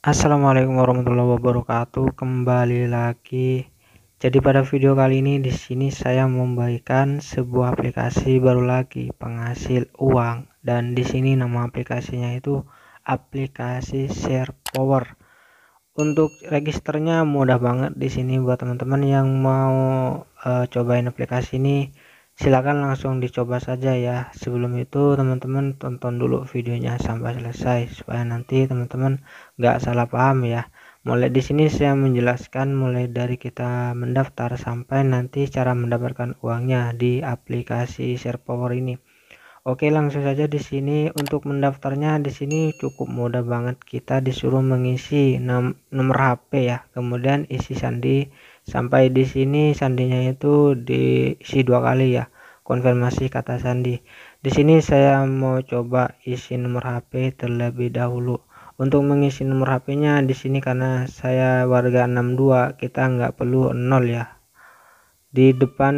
Assalamualaikum warahmatullahi wabarakatuh. Kembali lagi. Jadi pada video kali ini di sini saya membagikan sebuah aplikasi baru lagi penghasil uang dan di sini nama aplikasinya itu aplikasi Share Power. Untuk registernya mudah banget di sini buat teman-teman yang mau uh, cobain aplikasi ini silakan langsung dicoba saja ya sebelum itu teman-teman tonton dulu videonya sampai selesai supaya nanti teman-teman nggak -teman salah paham ya mulai di sini saya menjelaskan mulai dari kita mendaftar sampai nanti cara mendapatkan uangnya di aplikasi SharePower ini Oke langsung saja di sini untuk mendaftarnya di sini cukup mudah banget kita disuruh mengisi nomor HP ya kemudian isi sandi Sampai di sini sandinya itu di si dua kali ya. Konfirmasi kata sandi. Di sini saya mau coba isi nomor HP terlebih dahulu. Untuk mengisi nomor HP-nya di sini karena saya warga 62, kita nggak perlu nol ya. Di depan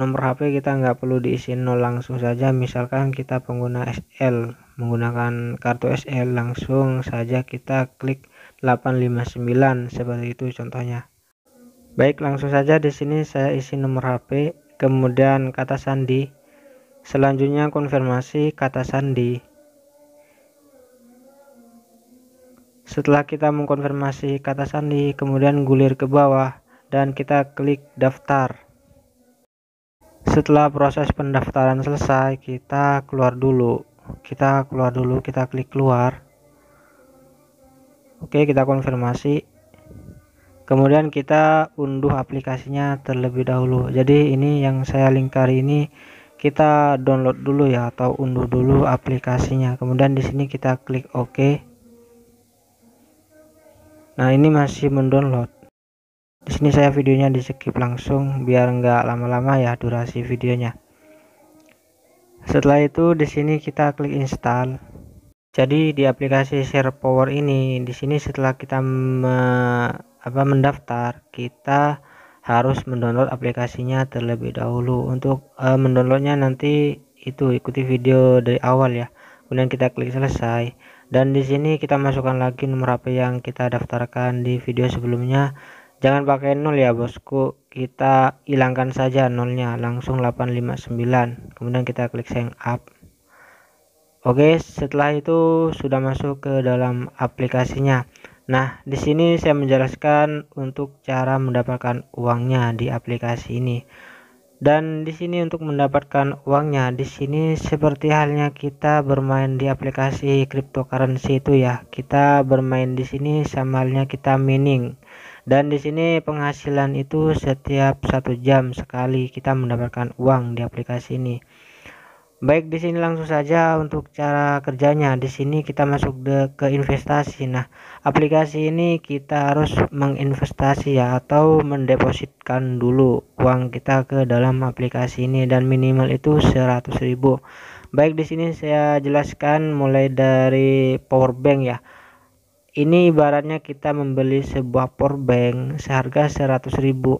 nomor HP kita nggak perlu diisi nol langsung saja. Misalkan kita pengguna SL, menggunakan kartu SL langsung saja kita klik 859 seperti itu contohnya. Baik, langsung saja di sini saya isi nomor HP, kemudian kata sandi. Selanjutnya konfirmasi kata sandi. Setelah kita mengkonfirmasi kata sandi, kemudian gulir ke bawah dan kita klik daftar. Setelah proses pendaftaran selesai, kita keluar dulu. Kita keluar dulu, kita klik keluar. Oke, kita konfirmasi kemudian kita unduh aplikasinya terlebih dahulu jadi ini yang saya lingkari ini kita download dulu ya atau unduh dulu aplikasinya kemudian di sini kita klik OK nah ini masih mendownload di sini saya videonya di skip langsung biar nggak lama-lama ya durasi videonya setelah itu di sini kita klik install jadi di aplikasi share power ini di sini setelah kita apa mendaftar kita harus mendownload aplikasinya terlebih dahulu untuk uh, mendownloadnya nanti itu ikuti video dari awal ya kemudian kita klik selesai dan di sini kita masukkan lagi nomor HP yang kita daftarkan di video sebelumnya jangan pakai nol ya bosku kita hilangkan saja nolnya langsung 859 kemudian kita klik sign up oke setelah itu sudah masuk ke dalam aplikasinya Nah, di sini saya menjelaskan untuk cara mendapatkan uangnya di aplikasi ini. Dan di sini untuk mendapatkan uangnya, di sini seperti halnya kita bermain di aplikasi cryptocurrency itu ya. Kita bermain di sini sama halnya kita mining. Dan di sini penghasilan itu setiap satu jam sekali kita mendapatkan uang di aplikasi ini. Baik, di sini langsung saja untuk cara kerjanya. Di sini kita masuk de, ke investasi. Nah, aplikasi ini kita harus menginvestasi ya atau mendepositkan dulu uang kita ke dalam aplikasi ini dan minimal itu 100.000. Baik, di sini saya jelaskan mulai dari power bank ya. Ini ibaratnya kita membeli sebuah power bank seharga 100.000,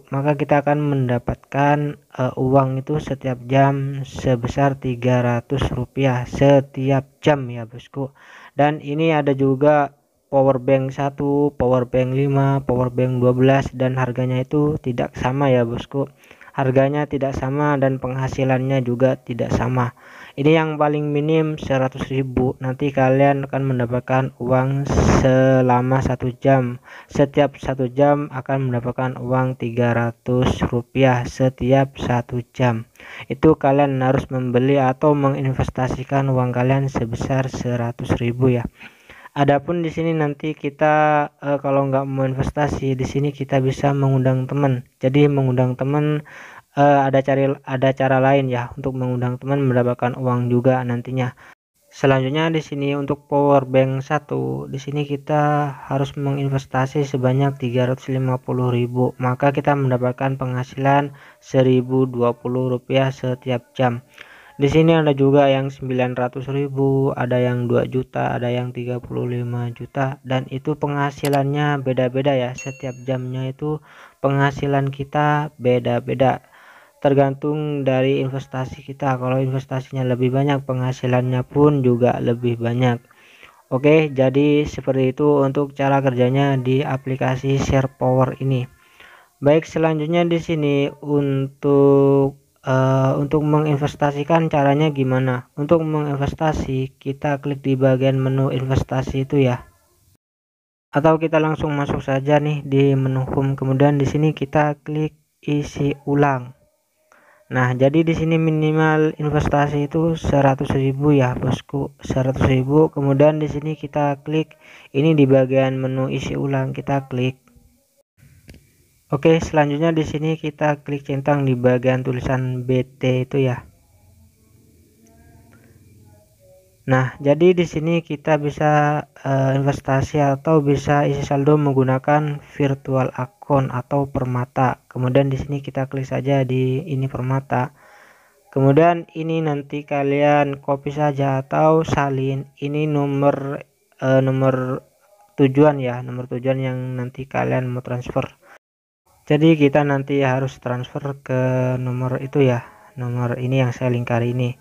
maka kita akan mendapatkan uh, uang itu setiap jam sebesar 300 rupiah setiap jam ya bosku. Dan ini ada juga power bank 1, power bank 5, power bank 12 dan harganya itu tidak sama ya bosku harganya tidak sama dan penghasilannya juga tidak sama ini yang paling minim 100.000 nanti kalian akan mendapatkan uang selama satu jam setiap satu jam akan mendapatkan uang 300 rupiah setiap satu jam itu kalian harus membeli atau menginvestasikan uang kalian sebesar 100.000 ya Adapun di sini nanti kita e, kalau nggak mau investasi di sini kita bisa mengundang teman. Jadi mengundang teman e, ada cari ada cara lain ya untuk mengundang teman mendapatkan uang juga nantinya. Selanjutnya di sini untuk power bank 1, di sini kita harus menginvestasi sebanyak 350 ribu maka kita mendapatkan penghasilan 1.020 rupiah setiap jam di sini ada juga yang 900.000 ada yang 2 juta ada yang 35 juta dan itu penghasilannya beda-beda ya setiap jamnya itu penghasilan kita beda-beda tergantung dari investasi kita kalau investasinya lebih banyak penghasilannya pun juga lebih banyak Oke jadi seperti itu untuk cara kerjanya di aplikasi share power ini baik selanjutnya di sini untuk Eh, untuk menginvestasikan caranya gimana untuk menginvestasi kita klik di bagian menu investasi itu ya atau kita langsung masuk saja nih di menu home kemudian di sini kita klik isi ulang Nah, jadi di sini minimal investasi itu 100.000 ya, Bosku. 100.000. Kemudian di sini kita klik ini di bagian menu isi ulang kita klik Oke, selanjutnya di sini kita klik centang di bagian tulisan BT itu ya. Nah, jadi di sini kita bisa uh, investasi atau bisa isi saldo menggunakan virtual account atau permata. Kemudian di sini kita klik saja di ini permata. Kemudian ini nanti kalian copy saja atau salin. Ini nomor uh, nomor tujuan ya, nomor tujuan yang nanti kalian mau transfer jadi kita nanti harus transfer ke nomor itu ya nomor ini yang saya lingkari ini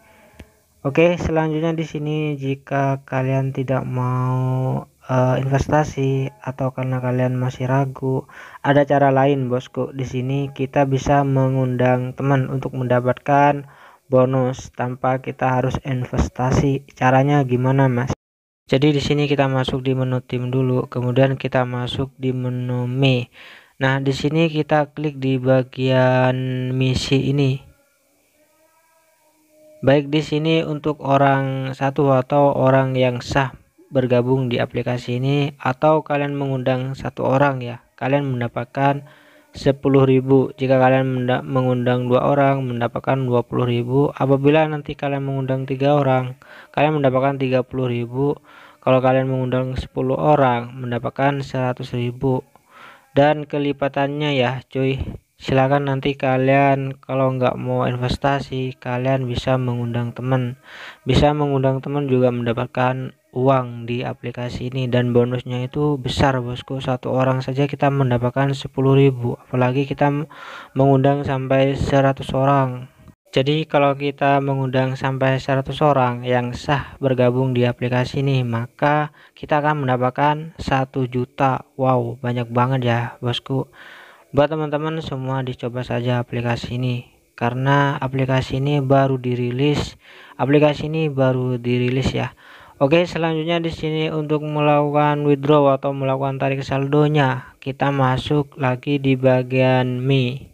Oke selanjutnya di sini jika kalian tidak mau uh, investasi atau karena kalian masih ragu ada cara lain bosku di sini kita bisa mengundang teman untuk mendapatkan bonus tanpa kita harus investasi caranya gimana mas jadi di sini kita masuk di menu tim dulu kemudian kita masuk di menu me Nah, di sini kita klik di bagian misi ini. Baik di sini untuk orang satu atau orang yang sah bergabung di aplikasi ini atau kalian mengundang satu orang ya. Kalian mendapatkan 10.000. Jika kalian mengundang dua orang mendapatkan 20.000. Apabila nanti kalian mengundang tiga orang, kalian mendapatkan 30.000. Kalau kalian mengundang 10 orang mendapatkan 100.000 dan kelipatannya ya cuy silakan nanti kalian kalau nggak mau investasi kalian bisa mengundang teman bisa mengundang teman juga mendapatkan uang di aplikasi ini dan bonusnya itu besar bosku satu orang saja kita mendapatkan 10.000 apalagi kita mengundang sampai 100 orang jadi kalau kita mengundang sampai 100 orang yang sah bergabung di aplikasi ini, maka kita akan mendapatkan 1 juta. Wow, banyak banget ya, Bosku. Buat teman-teman semua dicoba saja aplikasi ini karena aplikasi ini baru dirilis. Aplikasi ini baru dirilis ya. Oke, selanjutnya di sini untuk melakukan withdraw atau melakukan tarik saldonya, kita masuk lagi di bagian Mi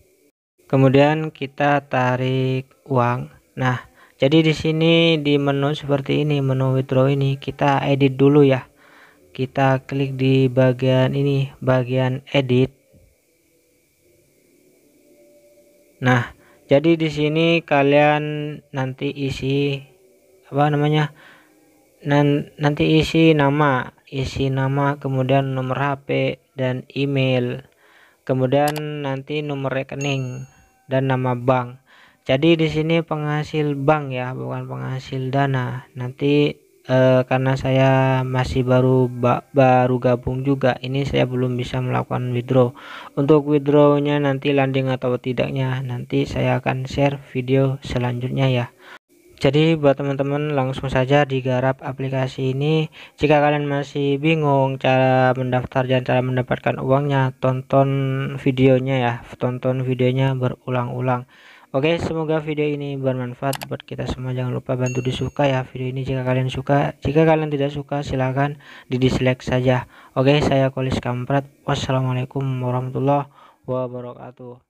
kemudian kita tarik uang nah jadi di sini di menu seperti ini menu withdraw ini kita edit dulu ya kita klik di bagian ini bagian edit nah jadi di sini kalian nanti isi apa namanya nanti isi nama isi nama kemudian nomor HP dan email kemudian nanti nomor rekening dan nama bank. Jadi di sini penghasil bank ya, bukan penghasil dana. Nanti eh, karena saya masih baru ba baru gabung juga, ini saya belum bisa melakukan withdraw. Untuk withdrawnya nanti landing atau tidaknya nanti saya akan share video selanjutnya ya. Jadi buat teman-teman langsung saja digarap aplikasi ini. Jika kalian masih bingung cara mendaftar dan cara mendapatkan uangnya, tonton videonya ya, tonton videonya berulang-ulang. Oke, semoga video ini bermanfaat buat kita semua. Jangan lupa bantu disuka ya video ini jika kalian suka. Jika kalian tidak suka, silahkan di dislike saja. Oke, saya Kolis Kamprat. Wassalamualaikum warahmatullahi wabarakatuh.